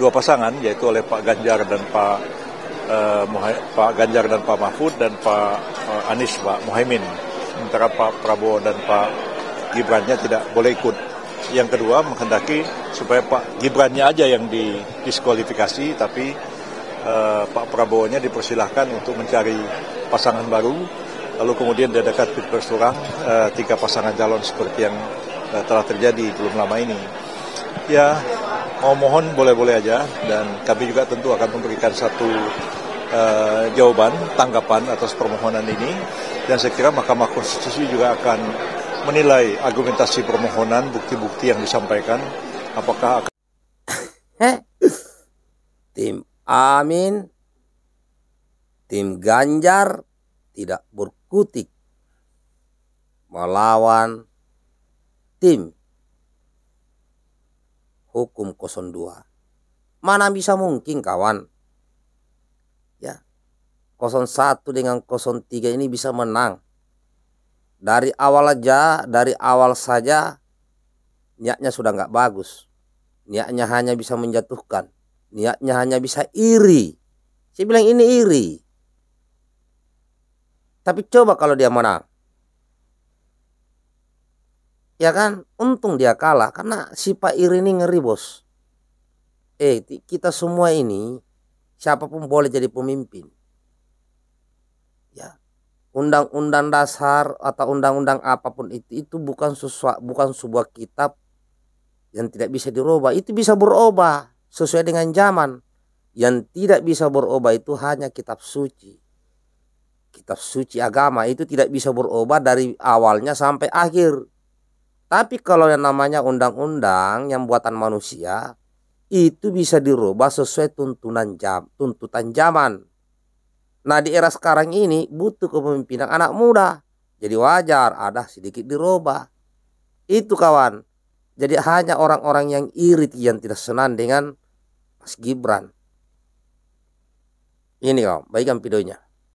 dua pasangan yaitu oleh Pak Ganjar dan Pak uh, Pak Ganjar dan Pak Mahfud dan Pak uh, Anies Pak Mohaimin. Sementara Pak Prabowo dan Pak Gibrannya tidak boleh ikut. Yang kedua menghendaki supaya Pak Gibrannya aja yang didiskualifikasi tapi uh, Pak Prabowo-nya dipersilahkan untuk mencari pasangan baru lalu kemudian diadakan pilpres curang uh, tiga pasangan calon seperti yang uh, telah terjadi belum lama ini. Ya, mau oh, mohon boleh-boleh aja dan kami juga tentu akan memberikan satu uh, jawaban, tanggapan atas permohonan ini dan saya kira Mahkamah Konstitusi juga akan menilai argumentasi permohonan, bukti-bukti yang disampaikan apakah akan eh? tim Amin tim Ganjar tidak berkutik melawan tim Hukum 02. Mana bisa mungkin kawan? Ya. 01 dengan 03 ini bisa menang. Dari awal aja, dari awal saja niatnya sudah nggak bagus. Niatnya hanya bisa menjatuhkan. Niatnya hanya bisa iri. Saya bilang ini iri. Tapi coba kalau dia menang ya kan untung dia kalah karena si Pak Iri ini ngeri bos eh kita semua ini siapapun boleh jadi pemimpin ya undang-undang dasar atau undang-undang apapun itu itu bukan sesuatu bukan sebuah kitab yang tidak bisa dirubah itu bisa berubah sesuai dengan zaman yang tidak bisa berubah itu hanya kitab suci kitab suci agama itu tidak bisa berubah dari awalnya sampai akhir tapi kalau yang namanya undang-undang yang buatan manusia itu bisa dirubah sesuai tuntunan jam, tuntutan zaman. Nah di era sekarang ini butuh kepemimpinan anak muda. Jadi wajar ada sedikit dirubah. Itu kawan. Jadi hanya orang-orang yang irit yang tidak senang dengan Mas Gibran. Ini kawan, baikkan videonya.